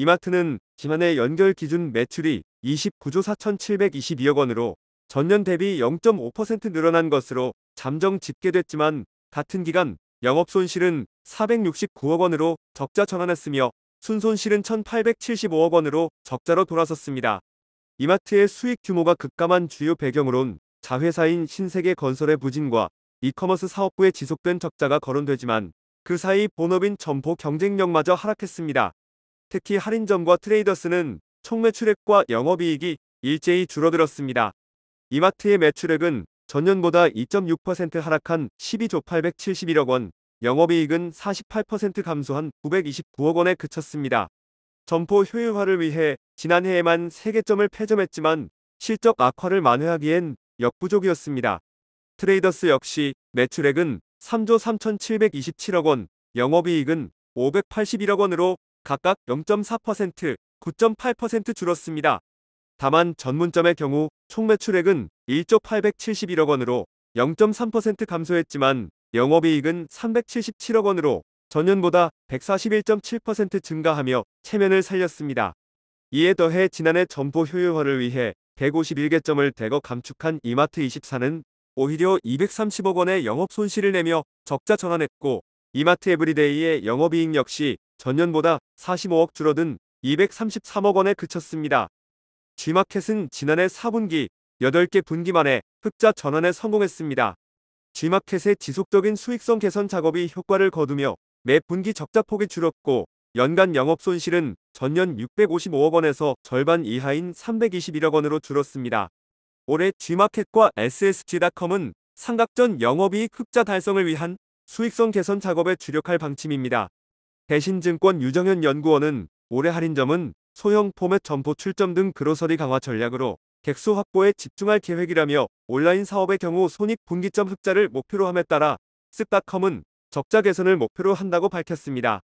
이마트는 지난해 연결 기준 매출이 29조 4,722억 원으로 전년 대비 0.5% 늘어난 것으로 잠정 집계됐지만 같은 기간 영업 손실은 469억 원으로 적자 전환했으며 순손실은 1,875억 원으로 적자로 돌아섰습니다. 이마트의 수익 규모가 급감한 주요 배경으론 자회사인 신세계 건설의 부진과 이커머스 사업부의 지속된 적자가 거론되지만 그 사이 본업인 점포 경쟁력마저 하락했습니다. 특히 할인점과 트레이더스는 총 매출액과 영업이익이 일제히 줄어들었습니다. 이마트의 매출액은 전년보다 2.6% 하락한 12조 871억 원, 영업이익은 48% 감소한 929억 원에 그쳤습니다. 점포 효율화를 위해 지난해에만 3개점을 폐점했지만 실적 악화를 만회하기엔 역부족이었습니다. 트레이더스 역시 매출액은 3조 3,727억 원, 영업이익은 581억 원으로 각각 0.4%, 9.8% 줄었습니다. 다만 전문점의 경우 총 매출액은 1조 871억 원으로 0.3% 감소했지만 영업이익은 377억 원으로 전년보다 141.7% 증가하며 체면을 살렸습니다. 이에 더해 지난해 점포 효율화를 위해 151개점을 대거 감축한 이마트24는 오히려 230억 원의 영업 손실을 내며 적자 전환했고 이마트 에브리데이의 영업이익 역시 전년보다 45억 줄어든 233억 원에 그쳤습니다. G마켓은 지난해 4분기 8개 분기 만에 흑자 전환에 성공했습니다. G마켓의 지속적인 수익성 개선 작업이 효과를 거두며 매 분기 적자폭이 줄었고 연간 영업 손실은 전년 655억 원에서 절반 이하인 321억 원으로 줄었습니다. 올해 G마켓과 ssg.com은 상각전 영업이익 흑자 달성을 위한 수익성 개선 작업에 주력할 방침입니다. 대신증권 유정현 연구원은 올해 할인점은 소형 포맷 점포 출점 등 그로서리 강화 전략으로 객수 확보에 집중할 계획이라며 온라인 사업의 경우 손익 분기점 흑자를 목표로 함에 따라 쓱닷컴은 적자 개선을 목표로 한다고 밝혔습니다.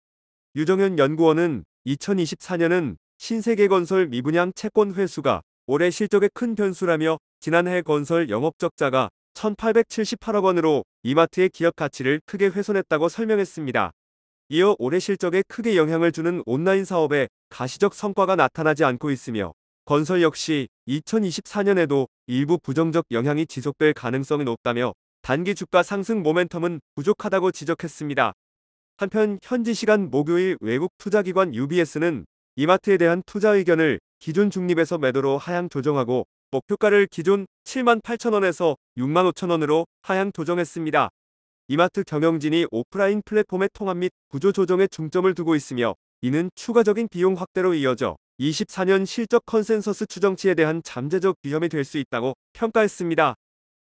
유정현 연구원은 2024년은 신세계 건설 미분양 채권 회수가 올해 실적의 큰 변수라며 지난해 건설 영업적자가 1878억 원으로 이마트의 기업 가치를 크게 훼손했다고 설명했습니다. 이어 올해 실적에 크게 영향을 주는 온라인 사업에 가시적 성과가 나타나지 않고 있으며 건설 역시 2024년에도 일부 부정적 영향이 지속될 가능성이 높다며 단기 주가 상승 모멘텀은 부족하다고 지적했습니다. 한편 현지 시간 목요일 외국 투자기관 UBS는 이마트에 대한 투자 의견을 기존 중립에서 매도로 하향 조정하고 목표가를 기존 7만 8천원에서 6만 5천원으로 하향 조정했습니다. 이마트 경영진이 오프라인 플랫폼의 통합 및 구조 조정에 중점을 두고 있으며 이는 추가적인 비용 확대로 이어져 24년 실적 컨센서스 추정치에 대한 잠재적 위험이 될 수 있다고 평가했습니다.